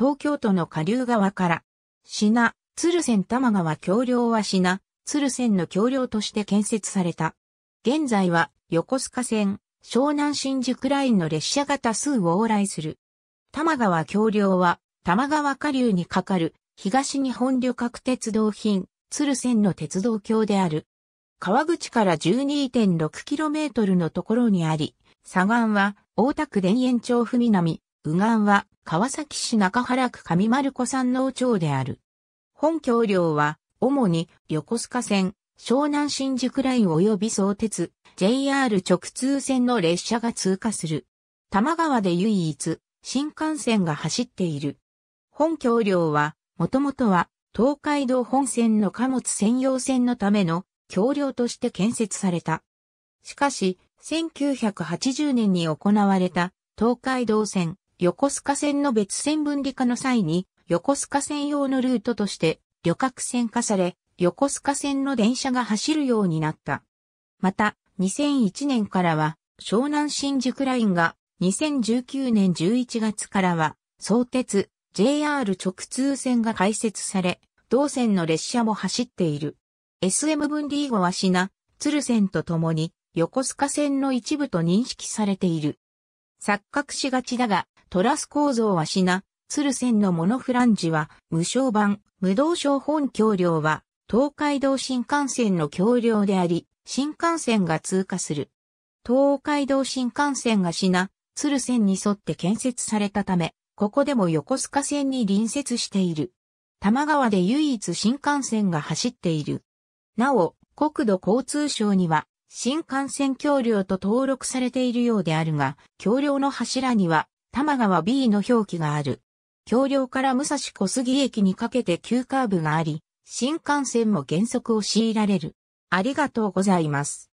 東京都の下流側から、品、鶴仙玉川橋梁は品、鶴仙の橋梁として建設された。現在は横須賀線、湘南新宿ラインの列車が多数往来する。玉川橋梁は、玉川下流に架かる東日本旅客鉄道品、鶴仙の鉄道橋である。川口から 12.6km のところにあり、左岸は大田区田園調布南、右岸は川崎市中原区上丸子山農町である。本橋梁は主に横須賀線、湘南新宿ライン及び相鉄、JR 直通線の列車が通過する。多摩川で唯一新幹線が走っている。本橋梁はもともとは東海道本線の貨物専用線のための橋梁として建設された。しかし、1980年に行われた東海道線横須賀線の別線分離化の際に、横須賀線用のルートとして、旅客線化され、横須賀線の電車が走るようになった。また、2001年からは、湘南新宿ラインが、2019年11月からは、相鉄、JR 直通線が開設され、同線の列車も走っている。SM 分離後は品、鶴線とともに、横須賀線の一部と認識されている。錯覚しがちだが、トラス構造は品鶴線のモノフランジは無償版、無動商本橋梁は東海道新幹線の橋梁であり、新幹線が通過する。東海道新幹線が品鶴線に沿って建設されたため、ここでも横須賀線に隣接している。多摩川で唯一新幹線が走っている。なお、国土交通省には新幹線橋梁と登録されているようであるが、橋梁の柱には、玉川 B の表記がある。橋梁から武蔵小杉駅にかけて急カーブがあり、新幹線も減速を強いられる。ありがとうございます。